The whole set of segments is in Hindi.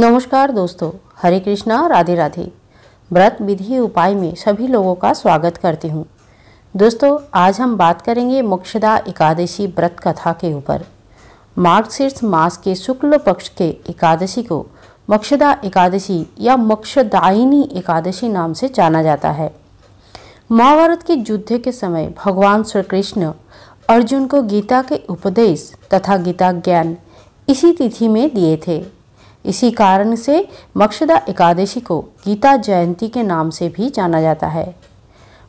नमस्कार दोस्तों हरे कृष्णा राधे राधे व्रत विधि उपाय में सभी लोगों का स्वागत करती हूँ दोस्तों आज हम बात करेंगे मोक्षदा एकादशी व्रत कथा के ऊपर मार्गशीर्ष मास के शुक्ल पक्ष के एकादशी को मोक्षदा एकादशी या मोक्षदायिनी एकादशी नाम से जाना जाता है महाभारत के युद्ध के समय भगवान श्री कृष्ण अर्जुन को गीता के उपदेश तथा गीता ज्ञान इसी तिथि में दिए थे इसी कारण से मक्षदा एकादशी को गीता जयंती के नाम से भी जाना जाता है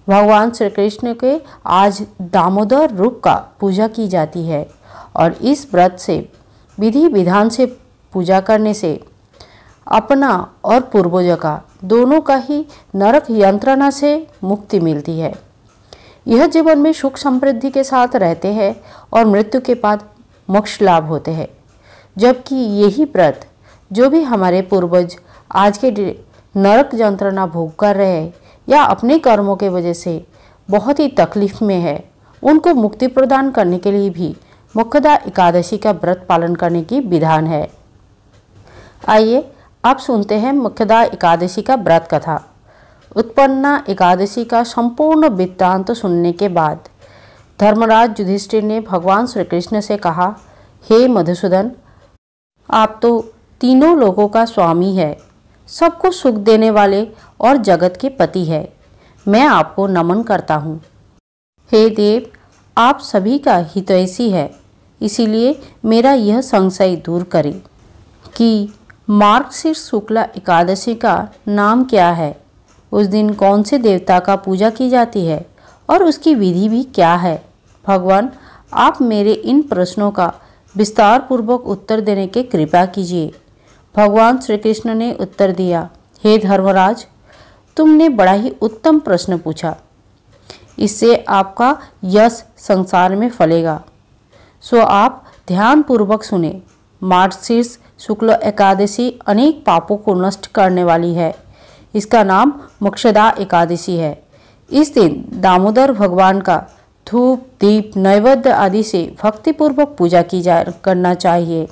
भगवान श्री कृष्ण के आज दामोदर रूप का पूजा की जाती है और इस व्रत से विधि विधान से पूजा करने से अपना और पूर्वजों का दोनों का ही नरक यंत्रणा से मुक्ति मिलती है यह जीवन में सुख समृद्धि के साथ रहते हैं और मृत्यु के बाद मोक्ष लाभ होते हैं जबकि यही व्रत जो भी हमारे पूर्वज आज के नरक यंत्रणा भोग कर रहे हैं या अपने कर्मों के वजह से बहुत ही तकलीफ में है उनको मुक्ति प्रदान करने के लिए भी मुख्यदा एकादशी का व्रत पालन करने की विधान है आइए आप सुनते हैं मुख्यतः एकादशी का व्रत कथा उत्पन्ना एकादशी का संपूर्ण वृत्तांत तो सुनने के बाद धर्मराज युधिष्ठिर ने भगवान श्री कृष्ण से कहा हे मधुसूदन आप तो तीनों लोगों का स्वामी है सबको सुख देने वाले और जगत के पति है मैं आपको नमन करता हूँ हे देव आप सभी का ऐसी है इसीलिए मेरा यह संशय दूर करें कि मार्गशीर्ष शुक्ला एकादशी का नाम क्या है उस दिन कौन से देवता का पूजा की जाती है और उसकी विधि भी क्या है भगवान आप मेरे इन प्रश्नों का विस्तार पूर्वक उत्तर देने के कृपा कीजिए भगवान श्री कृष्ण ने उत्तर दिया हे धर्मराज तुमने बड़ा ही उत्तम प्रश्न पूछा इससे आपका यश संसार में फलेगा सो आप ध्यानपूर्वक सुने मार्गशीर्ष शुक्ल एकादशी अनेक पापों को नष्ट करने वाली है इसका नाम मक्षदा एकादशी है इस दिन दामोदर भगवान का धूप दीप नैवेद्य आदि से भक्तिपूर्वक पूजा की जा करना चाहिए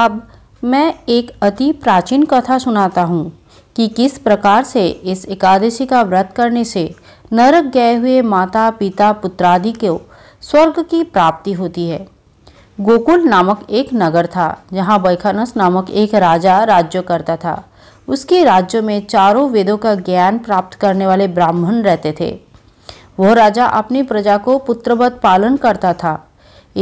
आप मैं एक अति प्राचीन कथा सुनाता हूँ कि किस प्रकार से इस एकादशी का व्रत करने से नरक गए हुए माता पिता पुत्रादि को स्वर्ग की प्राप्ति होती है गोकुल नामक एक नगर था जहाँ बैखनस नामक एक राजा राज्य करता था उसके राज्य में चारों वेदों का ज्ञान प्राप्त करने वाले ब्राह्मण रहते थे वह राजा अपनी प्रजा को पुत्रवत पालन करता था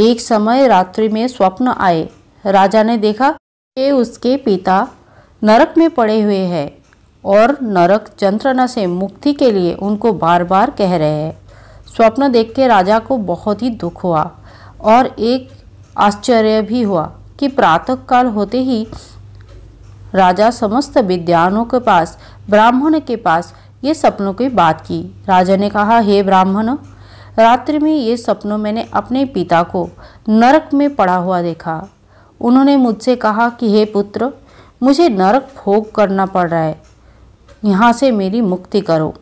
एक समय रात्रि में स्वप्न आए राजा ने देखा के उसके पिता नरक में पड़े हुए हैं और नरक यंत्रणा से मुक्ति के लिए उनको बार बार कह रहे हैं स्वप्न देख के राजा को बहुत ही दुख हुआ और एक आश्चर्य भी हुआ कि प्रातःकाल होते ही राजा समस्त विद्वानों के पास ब्राह्मण के पास ये सपनों की बात की राजा ने कहा हे ब्राह्मण रात्रि में ये सपनों मैंने अपने पिता को नरक में पड़ा हुआ देखा उन्होंने मुझसे कहा कि हे पुत्र मुझे नरक भोग करना पड़ रहा है यहाँ से मेरी मुक्ति करो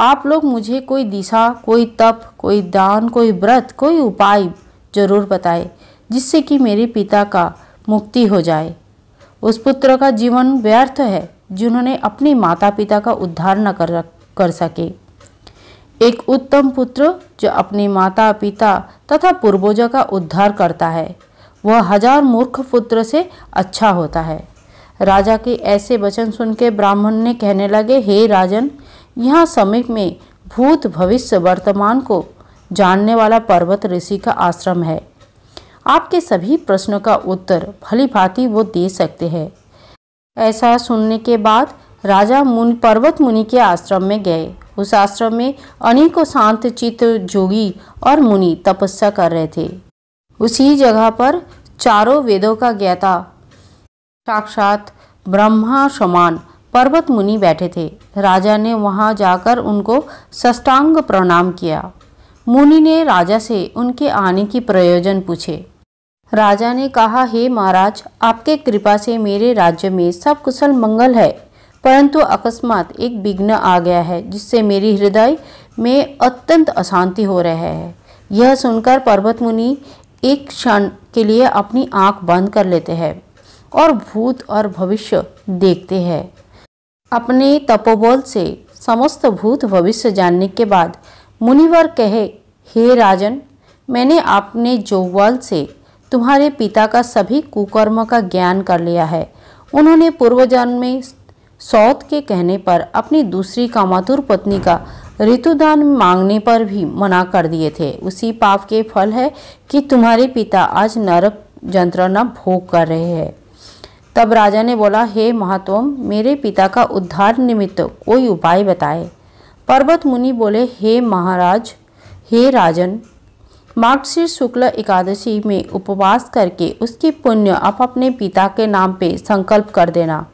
आप लोग मुझे कोई दिशा कोई तप कोई दान कोई व्रत कोई उपाय जरूर बताए जिससे कि मेरे पिता का मुक्ति हो जाए उस पुत्र का जीवन व्यर्थ है जिन्होंने अपने माता पिता का उद्धार न कर कर सके एक उत्तम पुत्र जो अपने माता पिता तथा पूर्वजों का उद्धार करता है वह हजार मूर्ख पुत्र से अच्छा होता है राजा के ऐसे वचन सुनकर ब्राह्मण ने कहने लगे हे राजन यहाँ समीप में भूत भविष्य वर्तमान को जानने वाला पर्वत ऋषि का आश्रम है आपके सभी प्रश्नों का उत्तर भली भांति वो दे सकते हैं ऐसा सुनने के बाद राजा मुन पर्वत मुनि के आश्रम में गए उस आश्रम में अनेकों शांत चित्त जोगी और मुनि तपस्या कर रहे थे उसी जगह पर चारों वेदों का ज्ञाता साक्षात ब्रह्मा समान पर्वत मुनि बैठे थे राजा ने वहां जाकर उनको सष्टांग प्रणाम किया मुनि ने राजा से उनके आने की प्रयोजन पूछे राजा ने कहा हे महाराज आपके कृपा से मेरे राज्य में सब कुशल मंगल है परंतु अकस्मात एक विघ्न आ गया है जिससे मेरी हृदय में अत्यंत अशांति हो रहा है यह सुनकर पर्वत मुनि एक क्षण के लिए अपनी आंख बंद कर लेते हैं और भूत और भविष्य देखते हैं अपने तपोबल से समस्त भूत भविष्य जानने के बाद मुनिवर कहे हे राजन मैंने अपने जोवल से तुम्हारे पिता का सभी कुकर्म का ज्ञान कर लिया है उन्होंने पूर्वजन्म में सौत के कहने पर अपनी दूसरी कामातुर पत्नी का ऋतुदान मांगने पर भी मना कर दिए थे उसी पाप के फल है कि तुम्हारे पिता आज नरक यंत्रणा भोग कर रहे हैं तब राजा ने बोला हे महात्म मेरे पिता का उद्धार निमित्त कोई उपाय बताए पर्वत मुनि बोले हे महाराज हे राजन मार्गशीर शुक्ल एकादशी में उपवास करके उसकी पुण्य आप अपने पिता के नाम पे संकल्प कर देना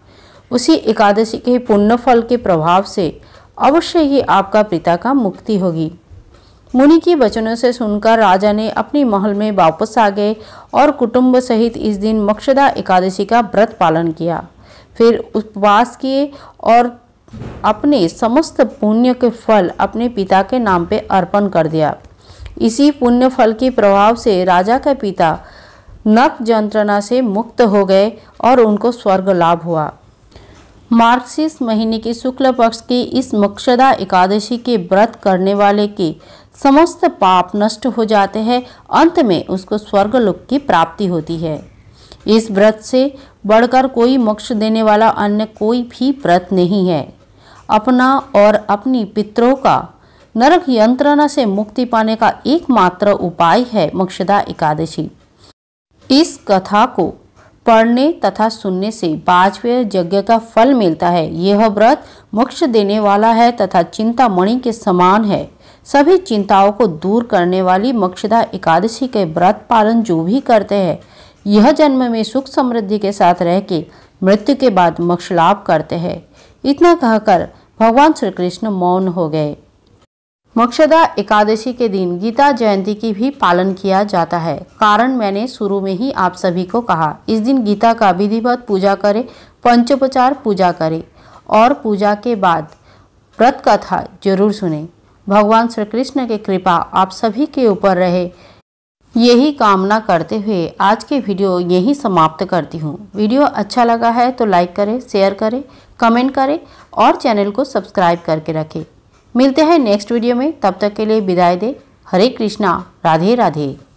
उसी एकादशी के पुण्य फल के प्रभाव से अवश्य ही आपका पिता का मुक्ति होगी मुनि के वचनों से सुनकर राजा ने अपने महल में वापस आ गए और कुटुंब सहित इस दिन मक्षदा एकादशी का व्रत पालन किया फिर उपवास किए और अपने समस्त पुण्य के फल अपने पिता के नाम पर अर्पण कर दिया इसी पुण्य फल के प्रभाव से राजा का पिता नक यंत्रणा से मुक्त हो गए और उनको स्वर्ग लाभ हुआ मार्गशीर्ष महीने के शुक्ल पक्ष की इस मक्षदा एकादशी के व्रत करने वाले के समस्त पाप नष्ट हो जाते हैं अंत में उसको स्वर्गलोक की प्राप्ति होती है इस व्रत से बढ़कर कोई मोक्ष देने वाला अन्य कोई भी व्रत नहीं है अपना और अपनी पितरों का नरक यंत्रणा से मुक्ति पाने का एकमात्र उपाय है मक्षदा एकादशी इस कथा को पढ़ने तथा सुनने से पांचवें यज्ञ का फल मिलता है यह व्रत मोक्ष देने वाला है तथा चिंता मणि के समान है सभी चिंताओं को दूर करने वाली मोक्षदा एकादशी के व्रत पालन जो भी करते हैं यह जन्म में सुख समृद्धि के साथ रह के मृत्यु के बाद मोक्ष लाभ करते हैं इतना कहकर भगवान श्री कृष्ण मौन हो गए मोक्षदा एकादशी के दिन गीता जयंती की भी पालन किया जाता है कारण मैंने शुरू में ही आप सभी को कहा इस दिन गीता का विधिवत पूजा करें पंचोपचार पूजा करें और पूजा के बाद व्रत कथा जरूर सुने भगवान श्री कृष्ण की कृपा आप सभी के ऊपर रहे यही कामना करते हुए आज के वीडियो यही समाप्त करती हूँ वीडियो अच्छा लगा है तो लाइक करें शेयर करें कमेंट करें और चैनल को सब्सक्राइब करके रखें मिलते हैं नेक्स्ट वीडियो में तब तक के लिए विदाई दे हरे कृष्णा राधे राधे